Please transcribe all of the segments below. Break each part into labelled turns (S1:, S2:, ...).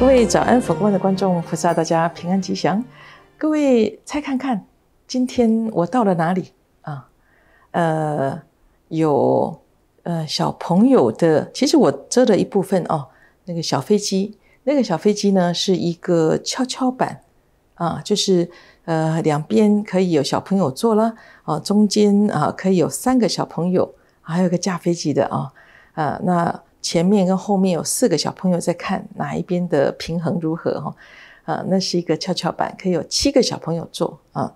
S1: 各位早安，佛光的观众菩萨，大家平安吉祥。各位猜看看，今天我到了哪里啊？呃，有呃小朋友的，其实我遮了一部分哦。那个小飞机，那个小飞机呢是一个跷跷板啊，就是呃两边可以有小朋友坐了啊，中间啊可以有三个小朋友，还有个架飞机的啊啊那。前面跟后面有四个小朋友在看哪一边的平衡如何哈，啊，那是一个跷跷板，可以有七个小朋友坐啊，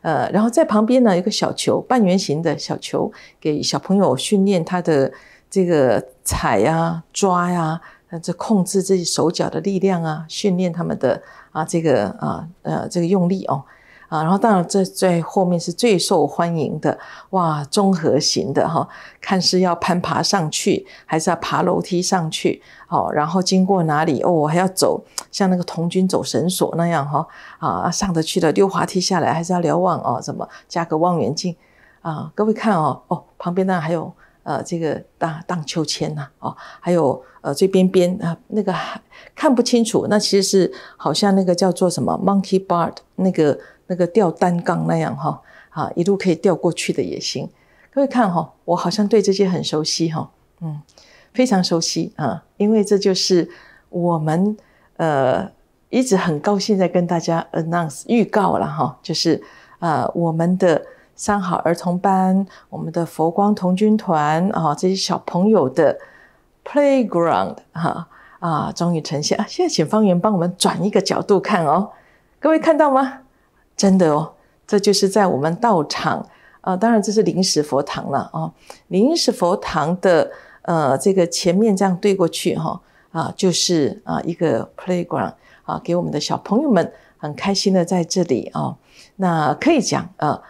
S1: 呃，然后在旁边呢有个小球，半圆形的小球，给小朋友训练他的这个踩呀、抓呀，这控制自己手脚的力量啊，训练他们的啊这个啊呃这个用力哦。啊，然后当然在在后面是最受欢迎的哇，综合型的哈，看是要攀爬上去，还是要爬楼梯上去？好，然后经过哪里？哦，我还要走，像那个童军走绳索那样哈啊，上得去的溜滑梯下来，还是要瞭望哦，怎么加个望远镜啊？各位看哦，哦，旁边呢还有呃这个荡荡秋千呐，哦，还有呃最边边啊那个看不清楚，那其实是好像那个叫做什么 Monkey Bar 的那个。那个吊单杠那样哈啊，一路可以吊过去的也行。各位看哈，我好像对这些很熟悉哈，嗯，非常熟悉啊，因为这就是我们呃一直很高兴在跟大家 announce 预告了哈，就是啊我们的三好儿童班，我们的佛光童军团啊，这些小朋友的 playground 啊啊，终于呈现啊。现在请方圆帮我们转一个角度看哦，各位看到吗？真的哦，这就是在我们道场啊，当然这是临时佛堂了啊。临时佛堂的呃，这个前面这样对过去哈啊，就是啊一个 playground 啊，给我们的小朋友们很开心的在这里啊。那可以讲啊，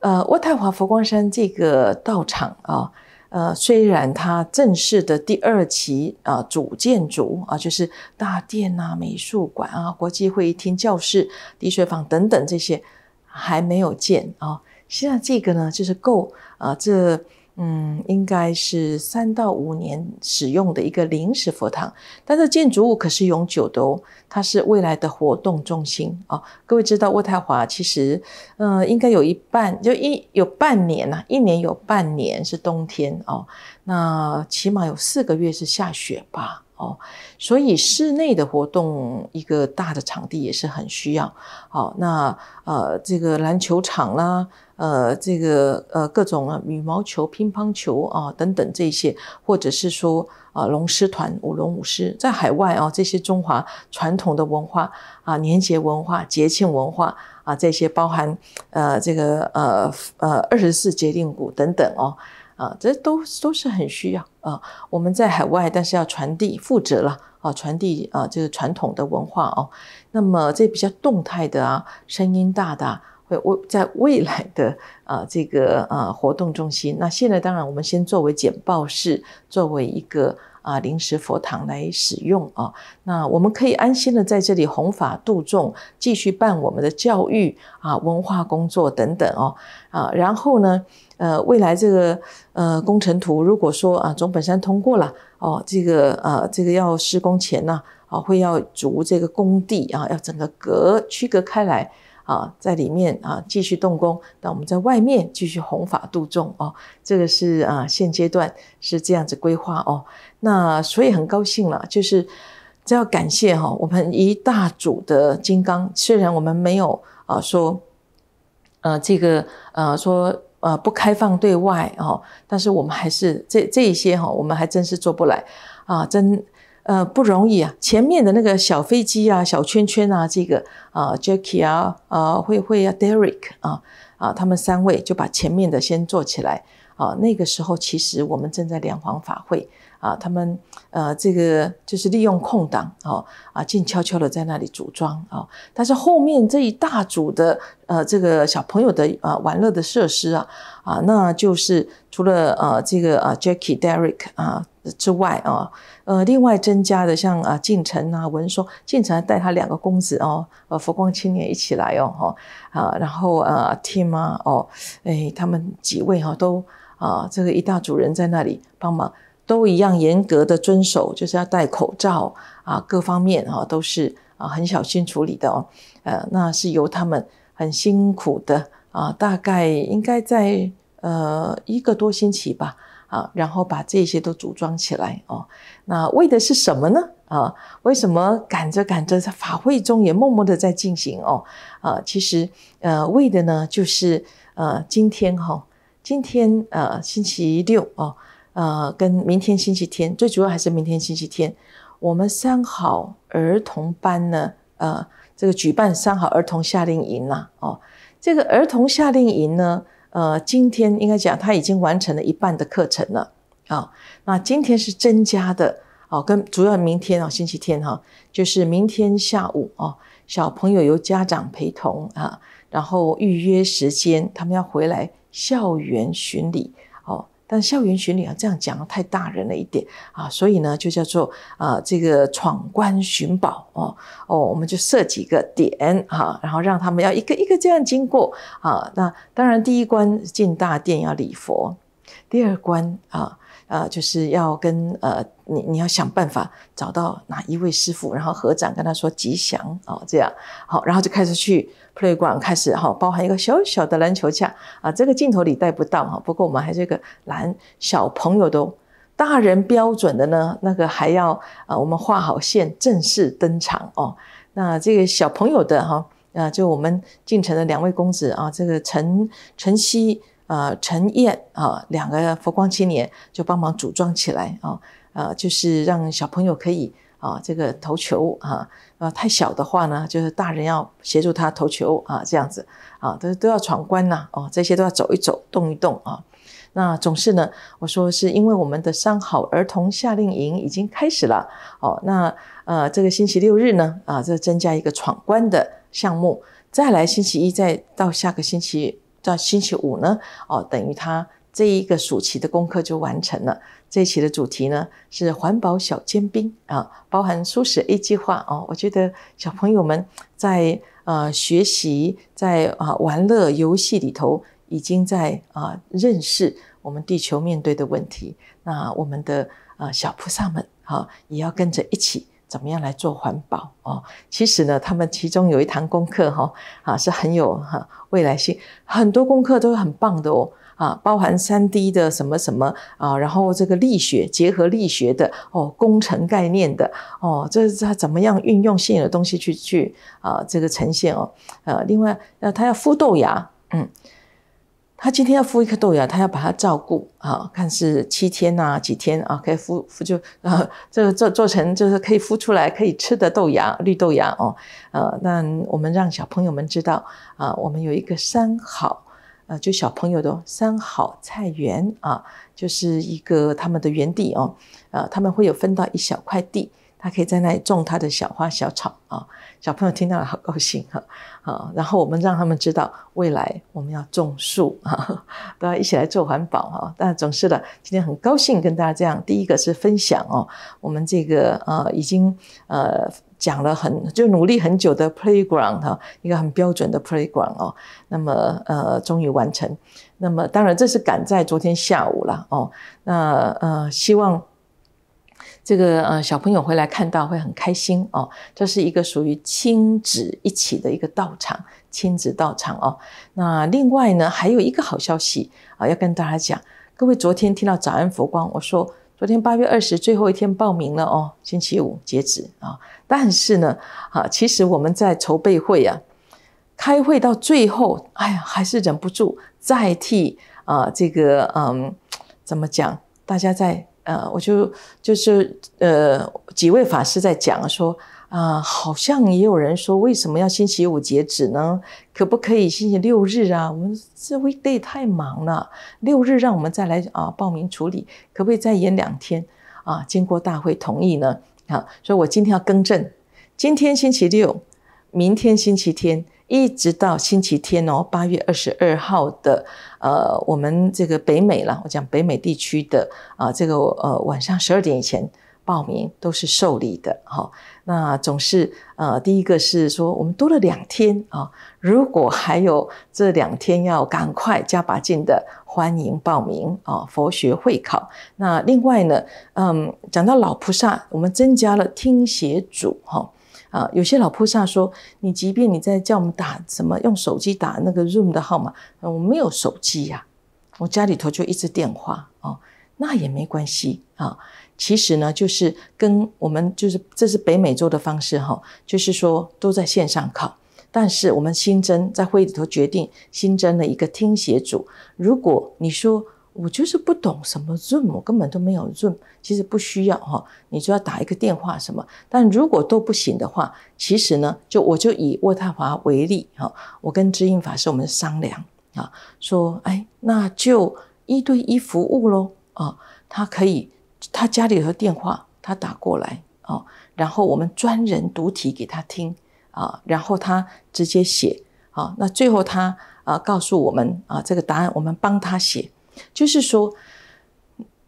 S1: 呃渥太华佛光山这个道场啊。呃，虽然它正式的第二期啊，主建筑啊，就是大殿呐、美术馆啊、国际会议厅、教室、滴学坊等等这些还没有建啊，现在这个呢，就是够啊，这。嗯，应该是三到五年使用的一个临时佛堂，但这建筑物可是永久的哦。它是未来的活动中心啊。各位知道渥太华其实，呃，应该有一半就一有半年呐，一年有半年是冬天哦。那起码有四个月是下雪吧哦，所以室内的活动一个大的场地也是很需要。好，那呃，这个篮球场啦。呃，这个呃，各种啊，羽毛球、乒乓球啊，等等这些，或者是说啊，龙狮团、舞龙舞狮，在海外啊，这些中华传统的文化啊，年节文化、节庆文化啊，这些包含呃，这个呃呃，二十四节令鼓等等哦，啊，这都都是很需要啊。我们在海外，但是要传递负责了啊，传递啊，就是传统的文化哦。那么这比较动态的啊，声音大的。会未在未来的啊这个啊活动中心，那现在当然我们先作为简报室，作为一个啊临时佛堂来使用啊。那我们可以安心的在这里弘法度众，继续办我们的教育啊、文化工作等等哦啊。然后呢，呃，未来这个呃工程图如果说啊总本山通过了哦，这个啊这个要施工前呢啊会要逐这个工地啊要整个隔区隔开来。啊，在里面啊继续动工，那我们在外面继续弘法度众哦。这个是啊，现阶段是这样子规划哦。那所以很高兴了，就是这要感谢哈，我们一大组的金刚，虽然我们没有啊说，呃，这个呃说呃不开放对外哦，但是我们还是这这一些哈，我们还真是做不来啊，真。呃，不容易啊！前面的那个小飞机啊，小圈圈啊，这个啊 j a c k i e 啊，啊，慧慧啊，Derek 啊，啊，他们三位就把前面的先做起来啊。那个时候，其实我们正在两房法会。啊，他们呃，这个就是利用空档哦，啊，静悄悄的在那里组装哦。但是后面这一大组的呃，这个小朋友的啊，玩乐的设施啊，啊，那就是除了呃这个啊 j a c k i e Derek 啊之外啊，呃，另外增加的像啊，进城啊，文说进城带他两个公子哦，呃，佛光青年一起来哦，哈啊，然后呃，Tim 啊，哦，哎，他们几位哈都啊，这个一大组人在那里帮忙。都一样，严格的遵守，就是要戴口罩啊，各方面啊都是啊很小心处理的哦。呃，那是由他们很辛苦的啊，大概应该在呃一个多星期吧啊，然后把这些都组装起来哦。那为的是什么呢？啊，为什么赶着赶着在法会中也默默的在进行哦？啊，其实呃为的呢就是呃今天哈，今天呃星期六哦。呃，跟明天星期天，最主要还是明天星期天。我们三好儿童班呢，呃，这个举办三好儿童夏令营啦，哦，这个儿童夏令营呢，呃，今天应该讲他已经完成了一半的课程了，啊，那今天是增加的，哦，跟主要明天哦，星期天哈，就是明天下午哦，小朋友由家长陪同啊，然后预约时间，他们要回来校园巡礼。但校园巡礼啊，这样讲太大人了一点啊，所以呢，就叫做啊，这个闯关寻宝哦哦，我们就设几个点哈，然后让他们要一个一个这样经过啊。那当然，第一关进大殿要礼佛，第二关啊啊，就是要跟呃你你要想办法找到哪一位师傅，然后合掌跟他说吉祥哦，这样好，然后就开始去。play 馆开始哈，包含一个小小的篮球架啊，这个镜头里带不到哈。不过我们还是一个男小朋友的，大人标准的呢。那个还要啊，我们画好线，正式登场哦。那这个小朋友的哈，啊，就我们进城的两位公子啊，这个陈陈曦啊，陈燕啊，两个佛光青年就帮忙组装起来啊，呃，就是让小朋友可以啊，这个投球啊。呃，太小的话呢，就是大人要协助他投球啊，这样子啊，都都要闯关呐，哦，这些都要走一走，动一动啊。那总是呢，我说是因为我们的三好儿童夏令营已经开始了哦。那呃，这个星期六日呢，啊，再增加一个闯关的项目，再来星期一，再到下个星期到星期五呢，哦，等于他。这一个暑期的功课就完成了。这一期的主题呢是环保小尖兵啊，包含舒适 A 计划哦。我觉得小朋友们在呃学习，在啊玩乐游戏里头，已经在啊认识我们地球面对的问题。那我们的啊小菩萨们哈，也要跟着一起怎么样来做环保哦。其实呢，他们其中有一堂功课哈啊是很有哈未来性，很多功课都是很棒的哦。啊，包含三 D 的什么什么啊，然后这个力学结合力学的哦，工程概念的哦，这是他怎么样运用现有的东西去去啊，这个呈现哦，呃，另外，那他要孵豆芽，嗯，他今天要孵一颗豆芽，他要把它照顾啊，看是七天呐，几天啊，可以孵孵就啊，这个做做成就是可以孵出来可以吃的豆芽，绿豆芽哦，呃，那我们让小朋友们知道啊，我们有一个三好。呃，就小朋友的三好菜园啊，就是一个他们的园地哦，呃，他们会有分到一小块地，他可以在那里种他的小花小草啊，小朋友听到了好高兴哈，啊，然后我们让他们知道未来我们要种树啊，都要一起来做环保哈。但总是的，今天很高兴跟大家这样，第一个是分享哦，我们这个呃已经呃。讲了很就努力很久的 playground 哈，一个很标准的 playground 哦，那么呃终于完成，那么当然这是赶在昨天下午了哦，那呃希望这个呃小朋友回来看到会很开心哦，这是一个属于亲子一起的一个道场，亲子道场哦。那另外呢还有一个好消息啊，要跟大家讲，各位昨天听到早安佛光，我说。昨天八月二十最后一天报名了哦，星期五截止啊。但是呢，啊，其实我们在筹备会啊，开会到最后，哎呀，还是忍不住再替啊这个嗯，怎么讲？大家在呃，我就就是呃几位法师在讲说。啊，好像也有人说，为什么要星期五截止呢？可不可以星期六日啊？我们这 week day 太忙了，六日让我们再来啊报名处理，可不可以再延两天啊？经过大会同意呢？啊，所以我今天要更正，今天星期六，明天星期天，一直到星期天哦，八月二十二号的，呃，我们这个北美了，我讲北美地区的啊，这个呃晚上十二点以前。报名都是受理的，好，那总是呃，第一个是说我们多了两天啊，如果还有这两天要赶快加把劲的，欢迎报名啊，佛学会考。那另外呢，嗯，讲到老菩萨，我们增加了听写组哈啊，有些老菩萨说，你即便你在叫我们打什么用手机打那个 room 的号码，我没有手机呀，我家里头就一只电话啊，那也没关系啊。其实呢，就是跟我们就是这是北美洲的方式哈，就是说都在线上考。但是我们新增在会议里头决定新增了一个听写组。如果你说我就是不懂什么 zoom，我根本都没有 zoom，其实不需要哈。你就要打一个电话什么？但如果都不行的话，其实呢，就我就以渥太华为例哈，我跟知音法师我们商量啊，说哎，那就一对一服务喽啊，他可以。他家里有个电话，他打过来啊，然后我们专人读题给他听啊，然后他直接写啊，那最后他啊告诉我们啊，这个答案我们帮他写，就是说，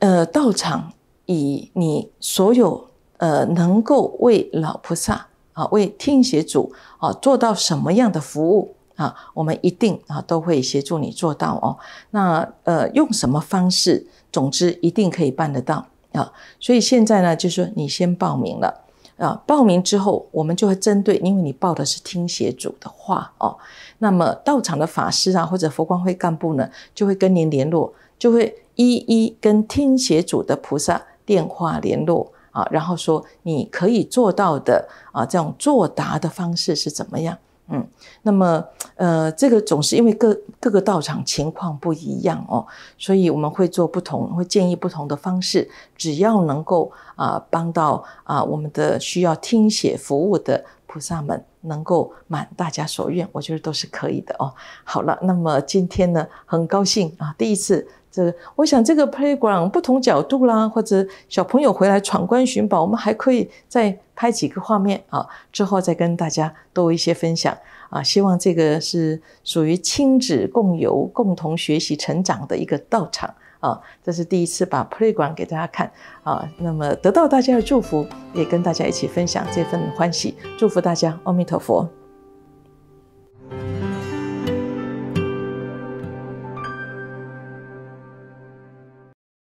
S1: 呃，道场以你所有呃能够为老菩萨啊，为听写组啊做到什么样的服务啊，我们一定啊都会协助你做到哦。那呃用什么方式，总之一定可以办得到。啊，所以现在呢，就是说你先报名了啊，报名之后，我们就会针对，因为你报的是听写组的话哦，那么到场的法师啊，或者佛光会干部呢，就会跟您联络，就会一一跟听写组的菩萨电话联络啊，然后说你可以做到的啊，这种作答的方式是怎么样？嗯，那么呃，这个总是因为各各个道场情况不一样哦，所以我们会做不同，会建议不同的方式，只要能够啊帮到啊我们的需要听写服务的菩萨们，能够满大家所愿，我觉得都是可以的哦。好了，那么今天呢，很高兴啊，第一次。这个，我想这个 playground 不同角度啦，或者小朋友回来闯关寻宝，我们还可以再拍几个画面啊，之后再跟大家多一些分享啊。希望这个是属于亲子共游、共同学习成长的一个道场啊。这是第一次把 playground 给大家看啊，那么得到大家的祝福，也跟大家一起分享这份欢喜，祝福大家，阿弥陀佛。